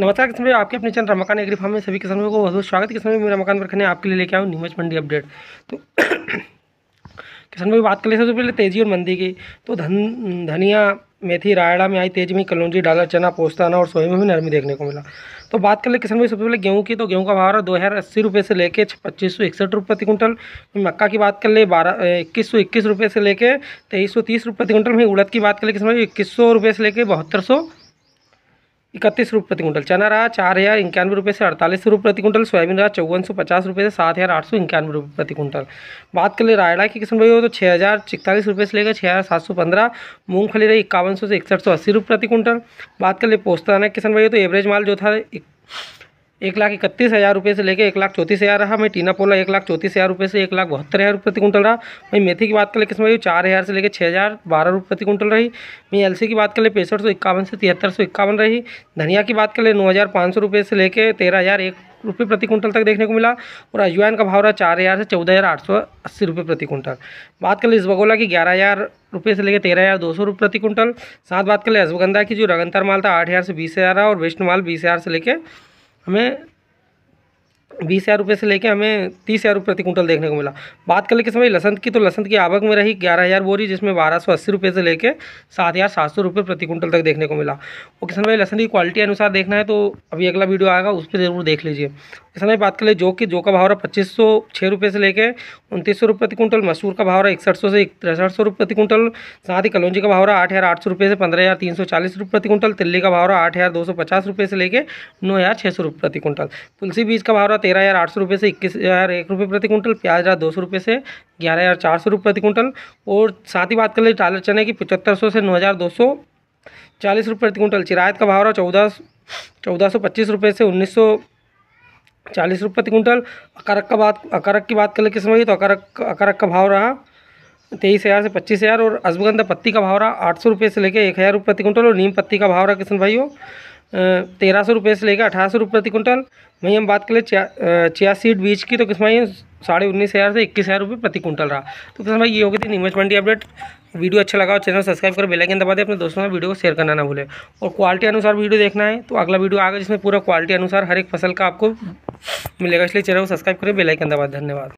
नमस्कार किसान भाई आपके अपने चैनल रमाकान एग्री फार्म में सभी किसानों को बहुत बहुत स्वागत किसान भाई मेरा मकान पर खाने आपके लिए लेके आऊँ नीमच मंडी अपडेट तो किसान भाई बात कर ले सबसे पहले तेजी और मंदी की तो धन धनिया मेथी रायड़ा में आई तेजी में कलौजी डाला चना पोस्ताना और सोहे में भी नरमी देखने को मिला तो बात कर ले किसान भाई सबसे पहले गेहूँ की तो गेहूँ का भाव रहा दो हज़ार अस्सी रुपये से लेके पच्चीस सौ इकसठ रुपये प्रति क्विंटल मक्का की बात कर ले बारह इक्कीस सौ इक्कीस रुपये से लेके तेईस सौ तीस रुपये प्रति क्विंटल में उड़द की बात कर ले किसान भाई इक्कीस सौ रुपये से लेके बहत्तर सौ इकतीस रुपये प्रति क्विंटल चना रहा चार हज़ार इक्यानवे रुपये से अड़तालीस रुपये प्रति क्विंटल सोयाबीन रहा चौवन सौ पचास रुपये से सात हज़ार आठ सौ इक्यानवे रुपये प्रति क्विंटल बात कर ले रायड़ा की किस्म भाई हो तो छः हज़ार इकतालीस रुपये से लेकर छः हज़ार सात सौ पंद्रह मूँगफली रही इक्यावन सौ से इकसठ सौ अस्सी रुपये प्रति क्विंटल बात कर ले पोस्ताना किसान भाई हो तो एवरेज माल जो था एक लाख इकतीस हज़ार रुपये से लेकर एक लाख चौंतीस हज़ार रहा मैं टीना पोला एक लाख चौंतीस हज़ार रुपये से एक लाख बहत्तर हज़ार प्रति कुंटल रहा मैं मेथी की बात करें किस्म भाई चार हज़ार से लेकर छः हज़ार बारह रुपये प्रति कुंटल रही मैं एलसी की बात करें पैंसठ सौ इक्यावन से तिहत्तर सौ इक्यावन रही धनिया की बात करें नौ हज़ार पाँच सौ रुपये से लेकर तेरह हज़ार एक रुपये प्रति कुंटल तक देखने को मिला और अजवाइन का भाव रहा चार हज़ार से चौदह हज़ार आठ सौ अस्सी रुपये प्रति कुंटल बात कर इस इसबगोला की ग्यारह हज़ार रुपये से लेकर तेरह हज़ार दो सौ रुपये प्रति कुंटल साथ बात कर ले अश्वगंधा की जो रगंतर माल था आठ हज़ार से बीस हज़ार रहा और वेस्ट माल बीस हज़ार से लेकर हमें बीस हज़ार रुपये से लेकर हमें तीस हज़ार रुपये प्रति कुंटल देखने को मिला बात कर कि समय लसंत की तो लसंत की आवक में रही ग्यारह हज़ार बोरी जिसमें बारह सौ अस्सी रुपये से लेकर सात हज़ार सात सौ रुपये प्रति कुंटल तक देखने को मिला और किसान भाई लसंत की क्वालिटी अनुसार देखना है तो अभी अगला वीडियो आएगा उस पर ज़रूर देख लीजिए किसान भाई बात कर ले जो कि जो का भाव रहा पच्चीस सौ छः रुपये से लेकर उनतीस सौ रुपये प्रति कुंटल मसूर का भाव रहा इकसठ सौ से तिरसठ सौ रुपये प्रति कुंटल साथ ही कलौजी का भाव रहा आठ हज़ार आठ सौ रुपये से पंद्रह हज़ार तीन सौ चालीस रुपये प्रति कुंटल तिल्ली का भाव रहा आठ हज़ार दो सौ पचास रुपये से लेकर नौ हज़ार छः सौ रुपये प्रति कुंटल तुलसी बीज का भाव रहा तेरह हज़ार आठ सौ रुपये से इक्कीस हज़ार एक रुपये प्रति कुंटल प्याज रहा दो सौ रुपये से ग्यारह हज़ार चार सौ रुपये प्रति कुंटल और साथ ही बात कर ले टालर चने की पचहत्तर सौ से नौ हज़ार दो सौ चालीस रुपये प्रति कुंटल चिरायत का भाव रहा चौदह चौदह सौ पच्चीस रुपये से उन्नीस सौ चालीस रुपये प्रति कुंटल अकारक का बात अकारक की बात कर ले किस्म की तो अकारक अकारक का भाव रहा तेईस हज़ार से पच्चीस हज़ार और अश्वगंधा पत्ती का भाव रहा आठ सौ रुपये से लेकर एक हज़ार रुपये प्रति कुंटल और नीम पत्ती का भाव रहा किशन भाइयों तेरह सौ रुपये से लेकर अठारह सौ रुपये प्रति कुंटल वहीं हम बात करें चिया सीड बीज की तो किस भाई साढ़े उन्नीस हज़ार से इक्कीस हज़ार रुपये प्रति कुंटल रहा तो किस भाई ये होगी थी नीमच मंडी अपडेट वीडियो अच्छा लगा और चैनल सब्सक्राइब कर बेलाइकन दबा दे अपने दोस्तों में वीडियो को शेयर करना ना भूलें और क्वालिटी अनुसार वीडियो देखना है तो अगला वीडियो आगे जिसमें पूरा क्वालिटी अनुसार हर एक फसल का आपको मिलेगा इसलिए चैनल को सब्सक्राइब करें बेलाइकन दबा धन्यवाद